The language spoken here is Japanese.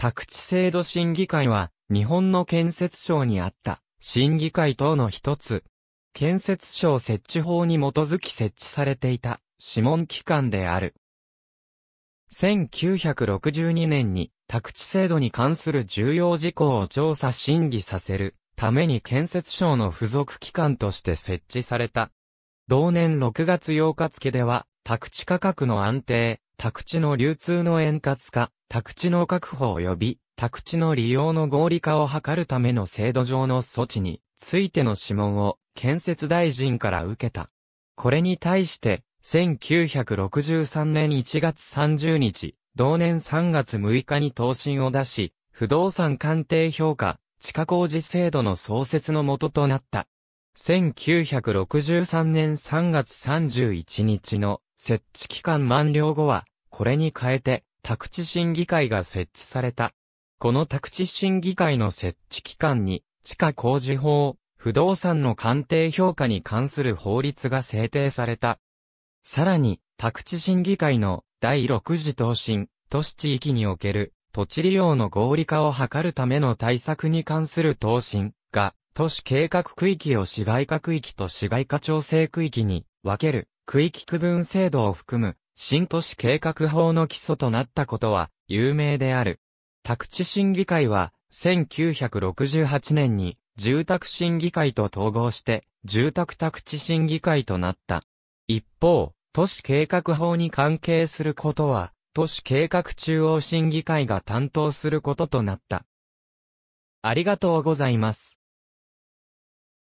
宅地制度審議会は、日本の建設省にあった、審議会等の一つ。建設省設置法に基づき設置されていた、諮問機関である。1962年に、宅地制度に関する重要事項を調査審議させるために建設省の付属機関として設置された。同年6月8日付では、宅地価格の安定、宅地の流通の円滑化、宅地の確保及び、宅地の利用の合理化を図るための制度上の措置についての諮問を建設大臣から受けた。これに対して、1963年1月30日、同年3月6日に答申を出し、不動産鑑定評価、地下工事制度の創設のととなった。1963年3月31日の設置期間満了後は、これに変えて、宅地審議会が設置された。この宅地審議会の設置期間に、地下工事法、不動産の鑑定評価に関する法律が制定された。さらに、宅地審議会の第6次答申、都市地域における土地利用の合理化を図るための対策に関する答申が、都市計画区域を市街化区域と市街化調整区域に分ける区域区分制度を含む新都市計画法の基礎となったことは有名である。宅地審議会は1968年に住宅審議会と統合して住宅宅地審議会となった。一方、都市計画法に関係することは都市計画中央審議会が担当することとなった。ありがとうございます。